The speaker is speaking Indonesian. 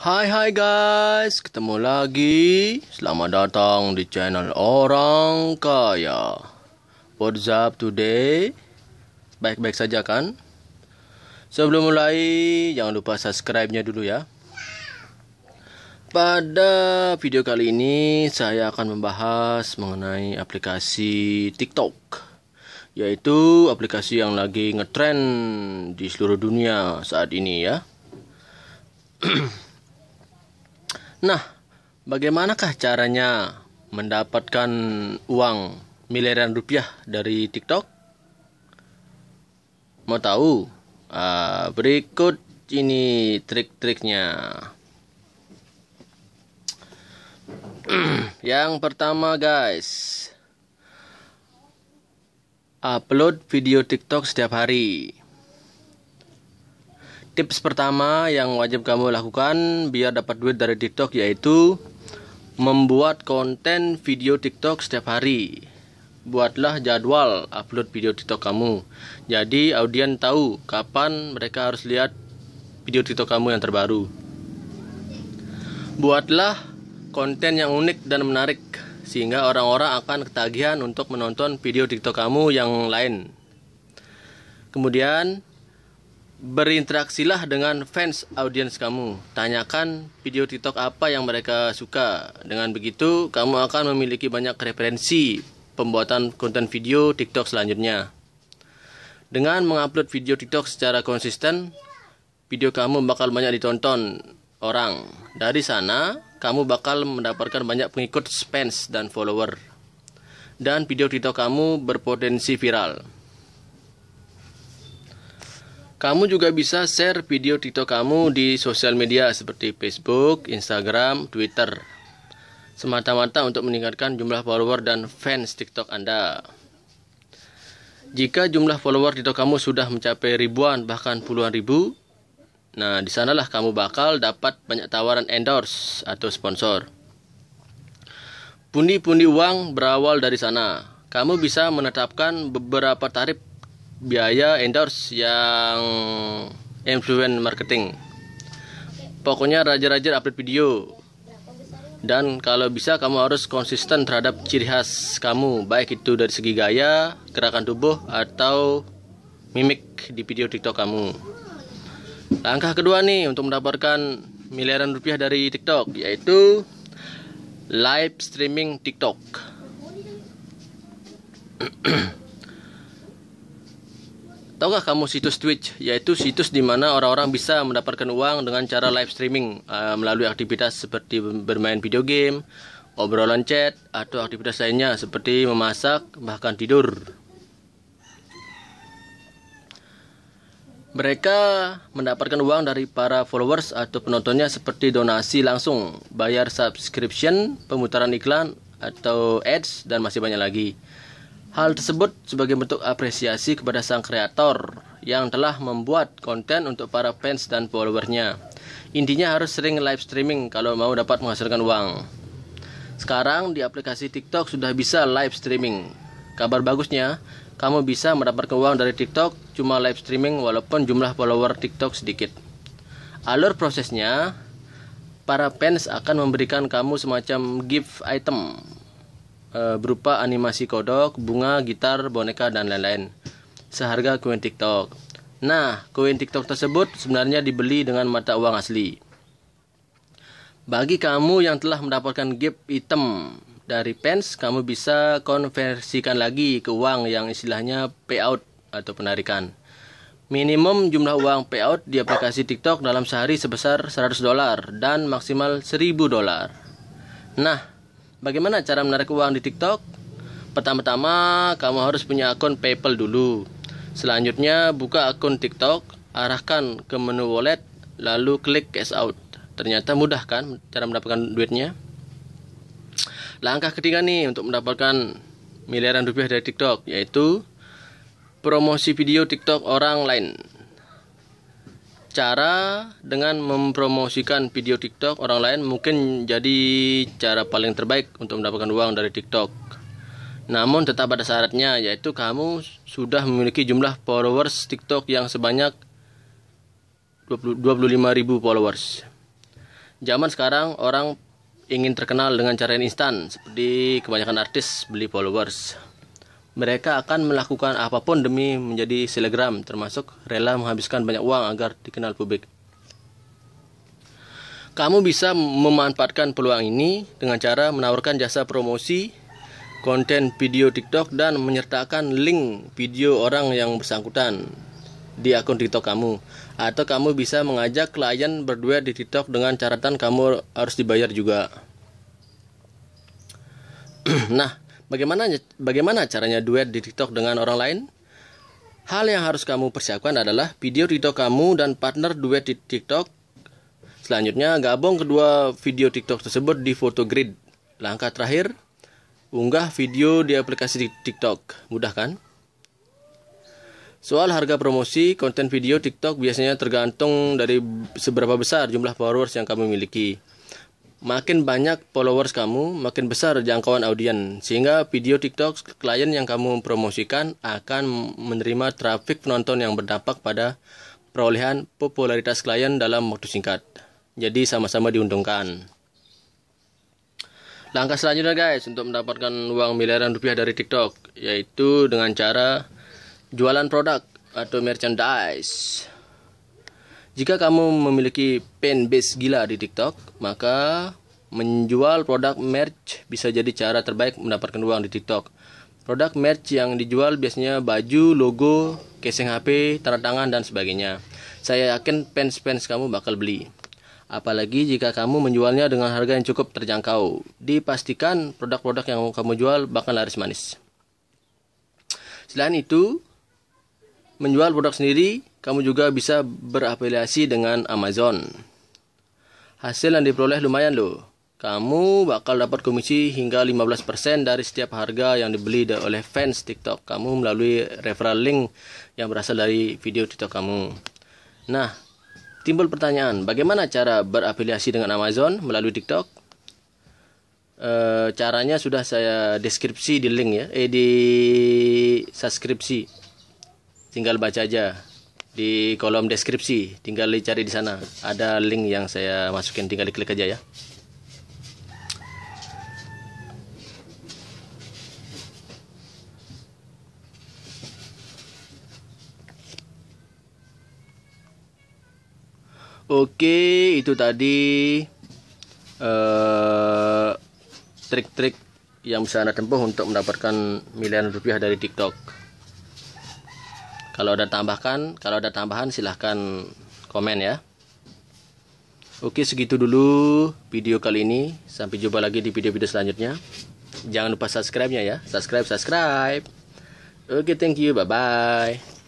Hai hai guys, ketemu lagi. Selamat datang di channel Orang Kaya. What's up today? Baik-baik saja kan? Sebelum mulai, jangan lupa subscribe-nya dulu ya. Pada video kali ini saya akan membahas mengenai aplikasi TikTok. Yaitu aplikasi yang lagi ngetrend di seluruh dunia saat ini ya. Nah, bagaimanakah caranya mendapatkan uang miliaran rupiah dari TikTok? Mau tahu? Uh, berikut ini trik-triknya. Yang pertama, guys, upload video TikTok setiap hari. Tips pertama yang wajib kamu lakukan biar dapat duit dari TikTok yaitu membuat konten video TikTok setiap hari. Buatlah jadwal upload video TikTok kamu. Jadi audien tahu kapan mereka harus lihat video TikTok kamu yang terbaru. Buatlah konten yang unik dan menarik sehingga orang-orang akan ketagihan untuk menonton video TikTok kamu yang lain. Kemudian berinteraksilah dengan fans audiens kamu. Tanyakan video TikTok apa yang mereka suka. Dengan begitu, kamu akan memiliki banyak referensi pembuatan konten video TikTok selanjutnya. Dengan mengupload video TikTok secara konsisten, video kamu bakal banyak ditonton orang. Dari sana, kamu bakal mendapatkan banyak pengikut, fans, dan follower. Dan video TikTok kamu berpotensi viral. Kamu juga bisa share video TikTok kamu di sosial media seperti Facebook, Instagram, Twitter. Semata-mata untuk meningkatkan jumlah follower dan fans TikTok Anda. Jika jumlah follower TikTok kamu sudah mencapai ribuan bahkan puluhan ribu, nah disanalah kamu bakal dapat banyak tawaran endorse atau sponsor. Pundi-pundi uang berawal dari sana. Kamu bisa menetapkan beberapa tarif biaya endorse yang influen marketing pokoknya raja-raja update video dan kalau bisa kamu harus konsisten terhadap ciri khas kamu baik itu dari segi gaya gerakan tubuh atau mimik di video tiktok kamu langkah kedua nih untuk mendapatkan miliaran rupiah dari tiktok yaitu live streaming tiktok Tahukah kamu situs Twitch, yaitu situs di mana orang-orang bisa mendapatkan uang dengan cara live streaming uh, melalui aktivitas seperti bermain video game, obrolan chat, atau aktivitas lainnya seperti memasak, bahkan tidur. Mereka mendapatkan uang dari para followers atau penontonnya seperti donasi langsung, bayar subscription, pemutaran iklan atau ads dan masih banyak lagi. Hal tersebut sebagai bentuk apresiasi kepada sang kreator yang telah membuat konten untuk para fans dan followernya. Intinya harus sering live streaming kalau mau dapat menghasilkan uang. Sekarang di aplikasi TikTok sudah bisa live streaming. Kabar bagusnya, kamu bisa mendapatkan uang dari TikTok cuma live streaming walaupun jumlah follower TikTok sedikit. Alur prosesnya, para fans akan memberikan kamu semacam gift item Eh, berupa animasi kodok, bunga, gitar, boneka, dan lain-lain. Seharga koin TikTok. Nah, koin TikTok tersebut sebenarnya dibeli dengan mata uang asli. Bagi kamu yang telah mendapatkan gift item dari pens, kamu bisa konversikan lagi ke uang yang istilahnya payout atau penarikan. Minimum jumlah uang payout di aplikasi TikTok dalam sehari sebesar 100 dolar dan maksimal 1000 dolar. Nah, Bagaimana cara menarik uang di TikTok? Pertama-tama, kamu harus punya akun PayPal dulu. Selanjutnya, buka akun TikTok, arahkan ke menu wallet, lalu klik cash out. Ternyata mudah kan cara mendapatkan duitnya? Langkah ketiga nih untuk mendapatkan miliaran rupiah dari TikTok yaitu promosi video TikTok orang lain cara dengan mempromosikan video TikTok orang lain mungkin jadi cara paling terbaik untuk mendapatkan uang dari TikTok. Namun tetap ada syaratnya yaitu kamu sudah memiliki jumlah followers TikTok yang sebanyak 25.000 followers. Zaman sekarang orang ingin terkenal dengan cara yang instan seperti kebanyakan artis beli followers. Mereka akan melakukan apapun demi menjadi selegram, termasuk rela menghabiskan banyak uang agar dikenal publik. Kamu bisa memanfaatkan peluang ini dengan cara menawarkan jasa promosi, konten video TikTok, dan menyertakan link video orang yang bersangkutan di akun TikTok kamu. Atau kamu bisa mengajak klien berduet di TikTok dengan catatan kamu harus dibayar juga. nah, Bagaimana bagaimana caranya duet di TikTok dengan orang lain? Hal yang harus kamu persiapkan adalah video TikTok kamu dan partner duet di TikTok. Selanjutnya, gabung kedua video TikTok tersebut di foto grid. Langkah terakhir, unggah video di aplikasi TikTok. Mudah kan? Soal harga promosi, konten video TikTok biasanya tergantung dari seberapa besar jumlah followers yang kamu miliki makin banyak followers kamu, makin besar jangkauan audiens. Sehingga video TikTok klien yang kamu promosikan akan menerima trafik penonton yang berdampak pada perolehan popularitas klien dalam waktu singkat. Jadi sama-sama diuntungkan. Langkah selanjutnya guys untuk mendapatkan uang miliaran rupiah dari TikTok yaitu dengan cara jualan produk atau merchandise. Jika kamu memiliki pen base gila di TikTok, maka menjual produk merch bisa jadi cara terbaik mendapatkan uang di TikTok. Produk merch yang dijual biasanya baju, logo, casing HP, tanda tangan, dan sebagainya. Saya yakin fans-fans kamu bakal beli. Apalagi jika kamu menjualnya dengan harga yang cukup terjangkau. Dipastikan produk-produk yang kamu jual bakal laris manis. Selain itu, menjual produk sendiri kamu juga bisa berafiliasi dengan Amazon. Hasil yang diperoleh lumayan loh. Kamu bakal dapat komisi hingga 15% dari setiap harga yang dibeli oleh fans TikTok kamu melalui referral link yang berasal dari video TikTok kamu. Nah, timbul pertanyaan, bagaimana cara berafiliasi dengan Amazon melalui TikTok? E, caranya sudah saya deskripsi di link ya, eh di subskripsi. Tinggal baca aja di kolom deskripsi tinggal dicari di sana ada link yang saya masukin tinggal diklik aja ya Oke itu tadi eh, trik-trik uh, trik -trik yang bisa anda tempuh untuk mendapatkan miliaran rupiah dari TikTok. Kalau ada tambahkan, kalau ada tambahan silahkan komen ya. Oke segitu dulu video kali ini. Sampai jumpa lagi di video-video selanjutnya. Jangan lupa subscribe-nya ya. Subscribe, subscribe. Oke, thank you. Bye-bye.